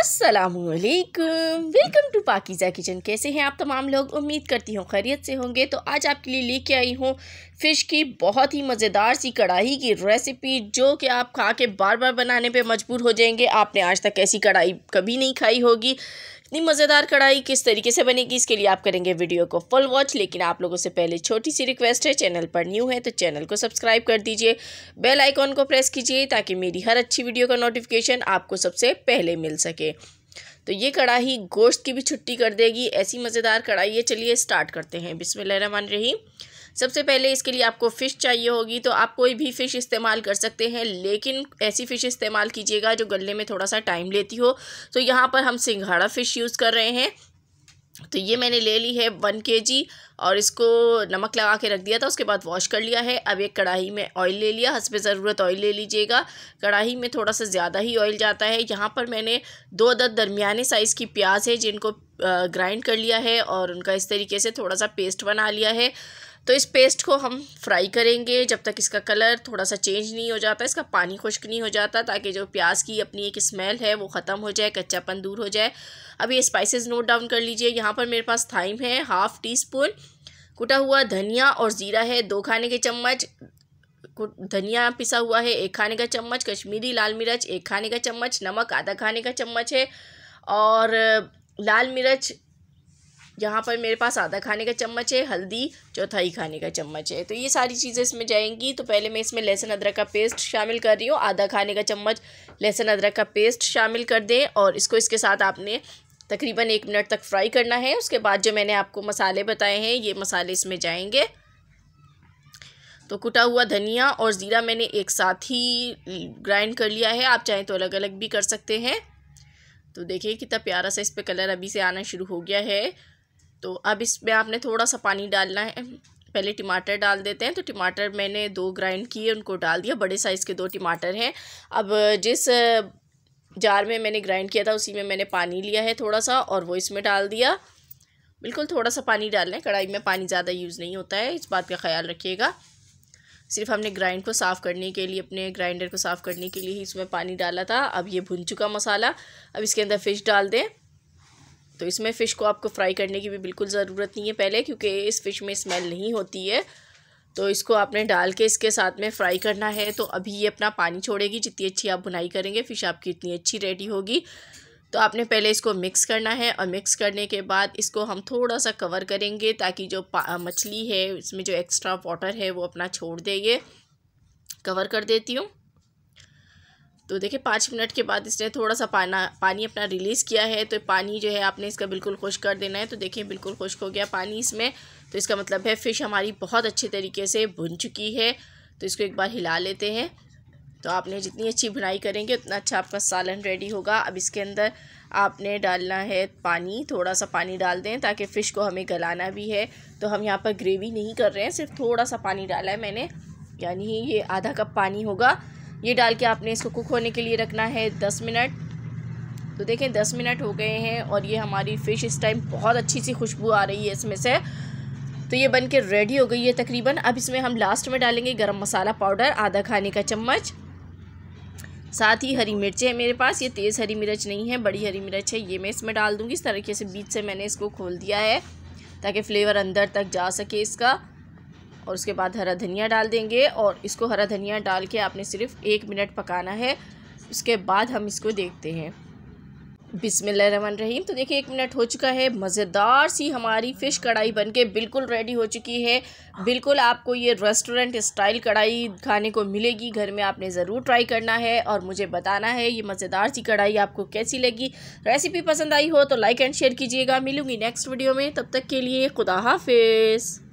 असलकुम welcome to पाकिज़ा kitchen कैसे हैं आप तमाम लोग उम्मीद करती हूँ खैरियत से होंगे तो आज आपके लिए लेके आई हूँ फ़िश की बहुत ही मज़ेदार सी कढ़ाई की रेसिपी जो कि आप खा के बार बार बनाने पे मजबूर हो जाएंगे आपने आज तक ऐसी कढ़ाई कभी नहीं खाई होगी इतनी मज़ेदार कढ़ाई किस तरीके से बनेगी इसके लिए आप करेंगे वीडियो को फुल वॉच लेकिन आप लोगों से पहले छोटी सी रिक्वेस्ट है चैनल पर न्यू है तो चैनल को सब्सक्राइब कर दीजिए बेल आइकॉन को प्रेस कीजिए ताकि मेरी हर अच्छी वीडियो का नोटिफिकेशन आपको सबसे पहले मिल सके तो ये कढ़ाई गोश्त की भी छुट्टी कर देगी ऐसी मज़ेदार कढ़ाई है चलिए स्टार्ट करते हैं बिस्मिल रही सबसे पहले इसके लिए आपको फ़िश चाहिए होगी तो आप कोई भी फ़िश इस्तेमाल कर सकते हैं लेकिन ऐसी फ़िश इस्तेमाल कीजिएगा जो गलने में थोड़ा सा टाइम लेती हो तो यहाँ पर हम सिंघाड़ा फ़िश यूज़ कर रहे हैं तो ये मैंने ले ली है वन के जी और इसको नमक लगा के रख दिया था उसके बाद वॉश कर लिया है अब एक कढ़ाई में ऑयल ले लिया हंस ज़रूरत ऑयल ले लीजिएगा कढ़ाई में थोड़ा सा ज़्यादा ही ऑयल जाता है यहाँ पर मैंने दो अदद दरमिया साइज़ की प्याज है जिनको ग्राइंड कर लिया है और उनका इस तरीके से थोड़ा सा पेस्ट बना लिया है तो इस पेस्ट को हम फ्राई करेंगे जब तक इसका कलर थोड़ा सा चेंज नहीं हो जाता इसका पानी खुश्क नहीं हो जाता ताकि जो प्याज की अपनी एक स्मेल है वो ख़त्म हो जाए कच्चापन दूर हो जाए अब ये स्पाइसेस नोट डाउन कर लीजिए यहाँ पर मेरे पास थाइम है हाफ़ टी स्पून कुटा हुआ धनिया और ज़ीरा है दो खाने के चम्मच धनिया पिसा हुआ है एक खाने का चम्मच कश्मीरी लाल मिर्च एक खाने का चम्मच नमक आधा खाने का चम्मच है और लाल मिर्च यहाँ पर मेरे पास आधा खाने का चम्मच है हल्दी चौथाई खाने का चम्मच है तो ये सारी चीज़ें इसमें जाएंगी तो पहले मैं इसमें लहसुन अदरक का पेस्ट शामिल कर रही हूँ आधा खाने का चम्मच लहसुन अदरक का पेस्ट शामिल कर दें और इसको इसके साथ आपने तकरीबन एक मिनट तक फ्राई करना है उसके बाद जो मैंने आपको मसाले बताए हैं ये मसाले इसमें जाएंगे तो कुटा हुआ धनिया और ज़ीरा मैंने एक साथ ही ग्राइंड कर लिया है आप चाहें तो अलग अलग भी कर सकते हैं तो देखिए कितना प्यारा सा इस पर कलर अभी से आना शुरू हो गया है तो अब इसमें आपने थोड़ा सा पानी डालना है पहले टमाटर डाल देते हैं तो टमाटर मैंने दो ग्राइंड किए उनको डाल दिया बड़े साइज़ के दो टमाटर हैं अब जिस जार में मैंने ग्राइंड किया था उसी में मैंने पानी लिया है थोड़ा सा और वो इसमें डाल दिया बिल्कुल थोड़ा सा पानी डालना है कढ़ाई में पानी ज़्यादा यूज़ नहीं होता है इस बात का ख्याल रखिएगा सिर्फ हमने ग्राइंड को साफ़ करने के लिए अपने ग्राइंडर को साफ़ करने के लिए ही इसमें पानी डाला था अब ये भुन चुका मसाला अब इसके अंदर फ़िश डाल दें तो इसमें फ़िश को आपको फ्राई करने की भी बिल्कुल ज़रूरत नहीं है पहले क्योंकि इस फ़िश में स्मेल नहीं होती है तो इसको आपने डाल के इसके साथ में फ्राई करना है तो अभी ये अपना पानी छोड़ेगी जितनी अच्छी आप बुनाई करेंगे फ़िश आपकी इतनी अच्छी रेडी होगी तो आपने पहले इसको मिक्स करना है और मिक्स करने के बाद इसको हम थोड़ा सा कवर करेंगे ताकि जो मछली है इसमें जो एक्स्ट्रा वाटर है वो अपना छोड़ दे ये कवर कर देती हूँ तो देखिए पाँच मिनट के बाद इसने थोड़ा सा पाना पानी अपना रिलीज़ किया है तो पानी जो है आपने इसका बिल्कुल खुश कर देना है तो देखिए बिल्कुल खुश्क हो गया पानी इसमें तो इसका मतलब है फ़िश हमारी बहुत अच्छे तरीके से भुन चुकी है तो इसको एक बार हिला लेते हैं तो आपने जितनी अच्छी भुनाई करेंगे उतना अच्छा आपका सालन रेडी होगा अब इसके अंदर आपने डालना है पानी थोड़ा सा पानी डाल दें ताकि फ़िश को हमें गलाना भी है तो हम यहाँ पर ग्रेवी नहीं कर रहे हैं सिर्फ थोड़ा सा पानी डाला है मैंने यानी ये आधा कप पानी होगा ये डाल के आपने इसको कुक होने के लिए रखना है दस मिनट तो देखें दस मिनट हो गए हैं और ये हमारी फ़िश इस टाइम बहुत अच्छी सी खुशबू आ रही है इसमें से तो ये बन के रेडी हो गई है तकरीबन अब इसमें हम लास्ट में डालेंगे गरम मसाला पाउडर आधा खाने का चम्मच साथ ही हरी मिर्चें है मेरे पास ये तेज़ हरी मिर्च नहीं है बड़ी हरी मिर्च है ये मैं इसमें डाल दूँगी इस तरीके से बीच से मैंने इसको खोल दिया है ताकि फ्लेवर अंदर तक जा सके इसका और उसके बाद हरा धनिया डाल देंगे और इसको हरा धनिया डाल के आपने सिर्फ एक मिनट पकाना है उसके बाद हम इसको देखते हैं रहीम तो देखिए एक मिनट हो चुका है मज़ेदार सी हमारी फ़िश कढ़ाई बनके बिल्कुल रेडी हो चुकी है बिल्कुल आपको ये रेस्टोरेंट स्टाइल कढ़ाई खाने को मिलेगी घर में आपने ज़रूर ट्राई करना है और मुझे बताना है ये मज़ेदार सी कढ़ाई आपको कैसी लगी रेसिपी पसंद आई हो तो लाइक एंड शेयर कीजिएगा मिलूंगी नेक्स्ट वीडियो में तब तक के लिए खुदा हाफिज़